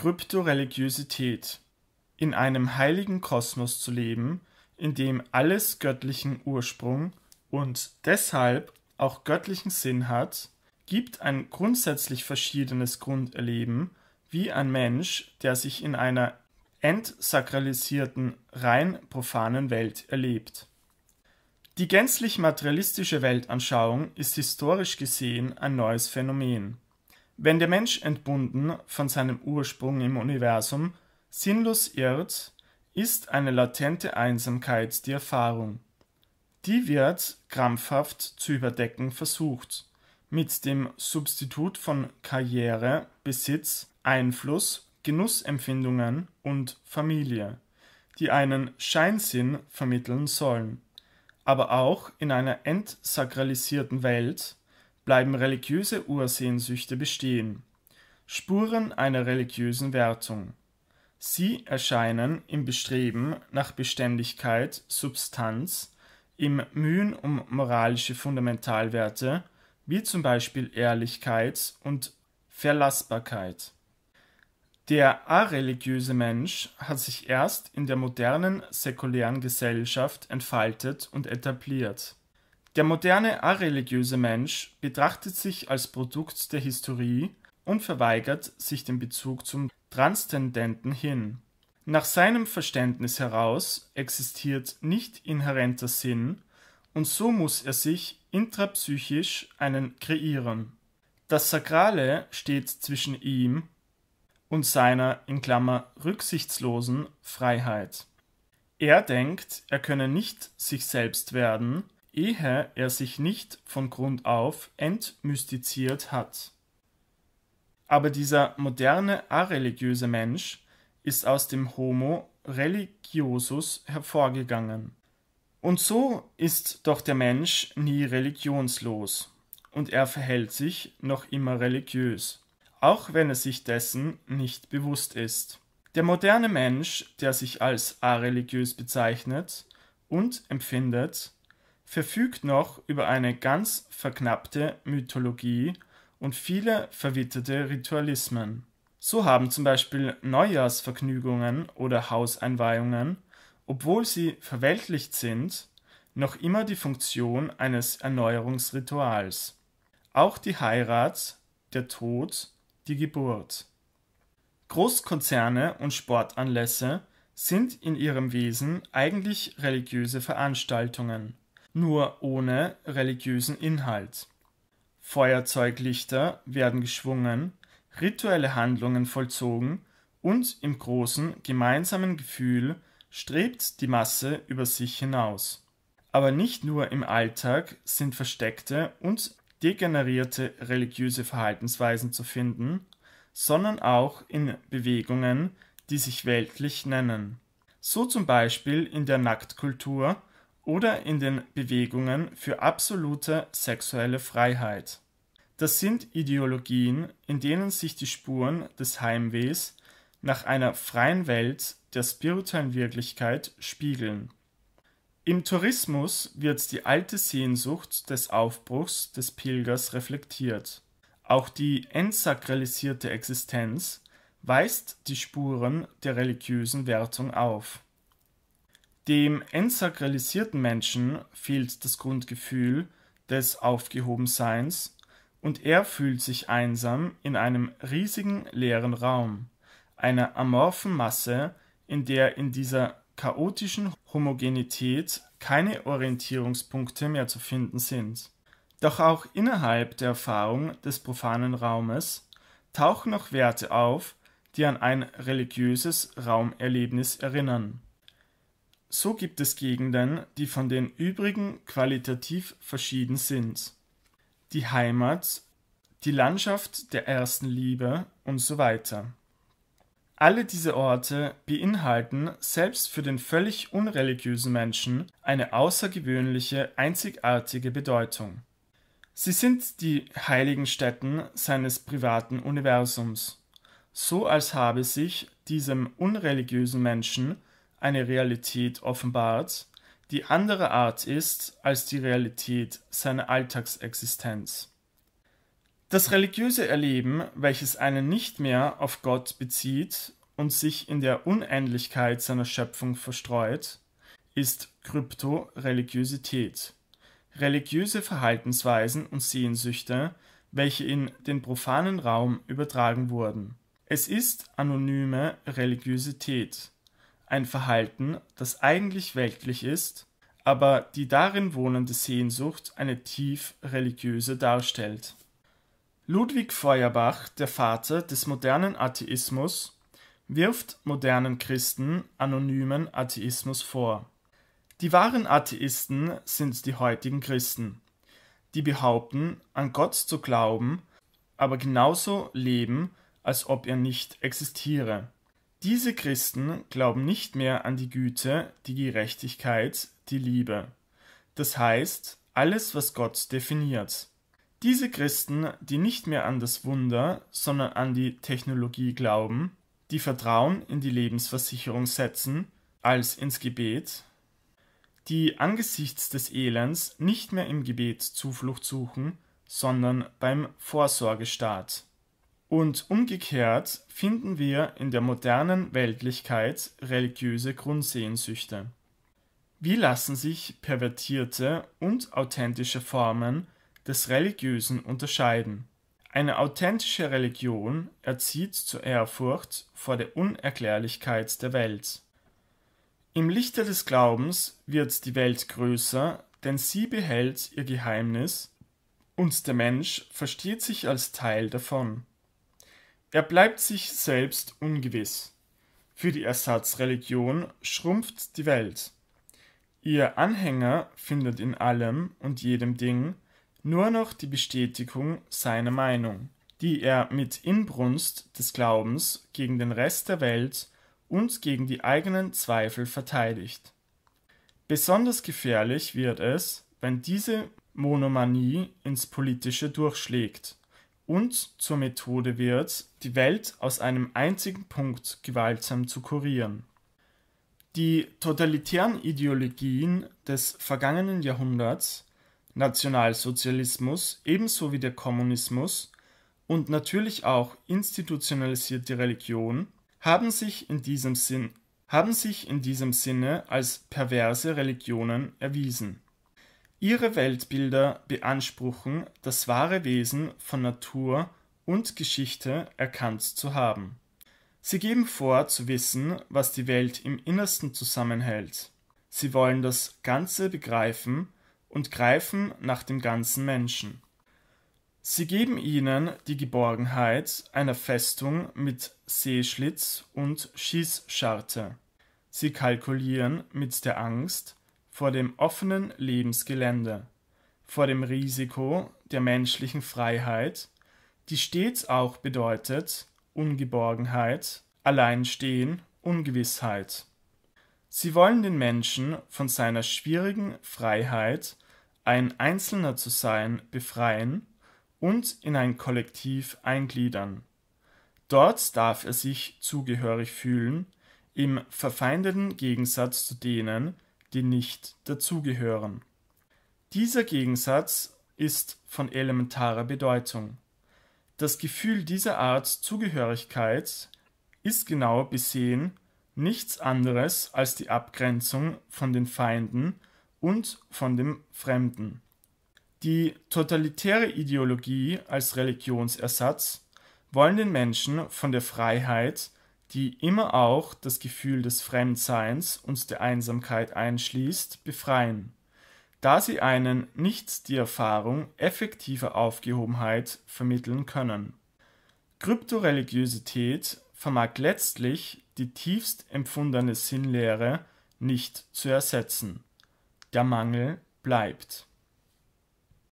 Kryptoreligiosität. In einem heiligen Kosmos zu leben, in dem alles göttlichen Ursprung und deshalb auch göttlichen Sinn hat, gibt ein grundsätzlich verschiedenes Grunderleben, wie ein Mensch, der sich in einer entsakralisierten, rein profanen Welt erlebt. Die gänzlich materialistische Weltanschauung ist historisch gesehen ein neues Phänomen. Wenn der Mensch entbunden von seinem Ursprung im Universum sinnlos irrt, ist eine latente Einsamkeit die Erfahrung. Die wird krampfhaft zu überdecken versucht, mit dem Substitut von Karriere, Besitz, Einfluss, Genussempfindungen und Familie, die einen Scheinsinn vermitteln sollen, aber auch in einer entsakralisierten Welt bleiben religiöse Ursehnsüchte bestehen, Spuren einer religiösen Wertung. Sie erscheinen im Bestreben nach Beständigkeit, Substanz, im Mühen um moralische Fundamentalwerte, wie zum Beispiel Ehrlichkeit und Verlassbarkeit. Der areligiöse Mensch hat sich erst in der modernen säkulären Gesellschaft entfaltet und etabliert. Der moderne areligiöse Mensch betrachtet sich als Produkt der Historie und verweigert sich den Bezug zum Transzendenten hin. Nach seinem Verständnis heraus existiert nicht inhärenter Sinn und so muss er sich intrapsychisch einen kreieren. Das Sakrale steht zwischen ihm und seiner in Klammer rücksichtslosen Freiheit. Er denkt, er könne nicht sich selbst werden, ehe er sich nicht von Grund auf entmystiziert hat. Aber dieser moderne areligiöse Mensch ist aus dem Homo religiosus hervorgegangen. Und so ist doch der Mensch nie religionslos, und er verhält sich noch immer religiös, auch wenn er sich dessen nicht bewusst ist. Der moderne Mensch, der sich als areligiös bezeichnet und empfindet, verfügt noch über eine ganz verknappte Mythologie und viele verwitterte Ritualismen. So haben zum Beispiel Neujahrsvergnügungen oder Hauseinweihungen, obwohl sie verweltlicht sind, noch immer die Funktion eines Erneuerungsrituals. Auch die Heirat, der Tod, die Geburt. Großkonzerne und Sportanlässe sind in ihrem Wesen eigentlich religiöse Veranstaltungen nur ohne religiösen Inhalt. Feuerzeuglichter werden geschwungen, rituelle Handlungen vollzogen und im großen gemeinsamen Gefühl strebt die Masse über sich hinaus. Aber nicht nur im Alltag sind versteckte und degenerierte religiöse Verhaltensweisen zu finden, sondern auch in Bewegungen, die sich weltlich nennen. So zum Beispiel in der Nacktkultur oder in den Bewegungen für absolute sexuelle Freiheit. Das sind Ideologien, in denen sich die Spuren des Heimwehs nach einer freien Welt der spirituellen Wirklichkeit spiegeln. Im Tourismus wird die alte Sehnsucht des Aufbruchs des Pilgers reflektiert. Auch die entsakralisierte Existenz weist die Spuren der religiösen Wertung auf dem entsakralisierten Menschen fehlt das Grundgefühl des Aufgehobenseins und er fühlt sich einsam in einem riesigen leeren Raum, einer amorphen Masse, in der in dieser chaotischen Homogenität keine Orientierungspunkte mehr zu finden sind. Doch auch innerhalb der Erfahrung des profanen Raumes tauchen noch Werte auf, die an ein religiöses Raumerlebnis erinnern so gibt es Gegenden, die von den übrigen qualitativ verschieden sind. Die Heimat, die Landschaft der ersten Liebe und so weiter. Alle diese Orte beinhalten selbst für den völlig unreligiösen Menschen eine außergewöhnliche, einzigartige Bedeutung. Sie sind die heiligen Stätten seines privaten Universums, so als habe sich diesem unreligiösen Menschen eine Realität offenbart, die anderer Art ist als die Realität seiner Alltagsexistenz. Das religiöse Erleben, welches einen nicht mehr auf Gott bezieht und sich in der Unendlichkeit seiner Schöpfung verstreut, ist Kryptoreligiosität. Religiöse Verhaltensweisen und Sehnsüchte, welche in den profanen Raum übertragen wurden. Es ist anonyme Religiosität ein Verhalten, das eigentlich weltlich ist, aber die darin wohnende Sehnsucht eine tief religiöse darstellt. Ludwig Feuerbach, der Vater des modernen Atheismus, wirft modernen Christen anonymen Atheismus vor. Die wahren Atheisten sind die heutigen Christen, die behaupten, an Gott zu glauben, aber genauso leben, als ob er nicht existiere. Diese Christen glauben nicht mehr an die Güte, die Gerechtigkeit, die Liebe. Das heißt, alles, was Gott definiert. Diese Christen, die nicht mehr an das Wunder, sondern an die Technologie glauben, die Vertrauen in die Lebensversicherung setzen, als ins Gebet, die angesichts des Elends nicht mehr im Gebet Zuflucht suchen, sondern beim Vorsorgestaat. Und umgekehrt finden wir in der modernen Weltlichkeit religiöse Grundsehnsüchte. Wie lassen sich pervertierte und authentische Formen des Religiösen unterscheiden? Eine authentische Religion erzieht zur Ehrfurcht vor der Unerklärlichkeit der Welt. Im Lichte des Glaubens wird die Welt größer, denn sie behält ihr Geheimnis und der Mensch versteht sich als Teil davon. Er bleibt sich selbst ungewiss. Für die Ersatzreligion schrumpft die Welt. Ihr Anhänger findet in allem und jedem Ding nur noch die Bestätigung seiner Meinung, die er mit Inbrunst des Glaubens gegen den Rest der Welt und gegen die eigenen Zweifel verteidigt. Besonders gefährlich wird es, wenn diese Monomanie ins Politische durchschlägt uns zur Methode wird, die Welt aus einem einzigen Punkt gewaltsam zu kurieren. Die totalitären Ideologien des vergangenen Jahrhunderts, Nationalsozialismus ebenso wie der Kommunismus und natürlich auch institutionalisierte Religion, haben sich in diesem Sinn haben sich in diesem Sinne als perverse Religionen erwiesen Ihre Weltbilder beanspruchen, das wahre Wesen von Natur und Geschichte erkannt zu haben. Sie geben vor, zu wissen, was die Welt im Innersten zusammenhält. Sie wollen das Ganze begreifen und greifen nach dem ganzen Menschen. Sie geben ihnen die Geborgenheit einer Festung mit Seeschlitz und Schießscharte. Sie kalkulieren mit der Angst, vor dem offenen Lebensgelände, vor dem Risiko der menschlichen Freiheit, die stets auch bedeutet Ungeborgenheit, Alleinstehen, Ungewissheit. Sie wollen den Menschen von seiner schwierigen Freiheit, ein Einzelner zu sein, befreien und in ein Kollektiv eingliedern. Dort darf er sich zugehörig fühlen, im verfeindeten Gegensatz zu denen, die nicht dazugehören. Dieser Gegensatz ist von elementarer Bedeutung. Das Gefühl dieser Art Zugehörigkeit ist genau besehen nichts anderes als die Abgrenzung von den Feinden und von dem Fremden. Die totalitäre Ideologie als Religionsersatz wollen den Menschen von der Freiheit die immer auch das Gefühl des Fremdseins und der Einsamkeit einschließt, befreien, da sie einen nicht die Erfahrung effektiver Aufgehobenheit vermitteln können. Kryptoreligiosität vermag letztlich die tiefst empfundene Sinnlehre nicht zu ersetzen. Der Mangel bleibt.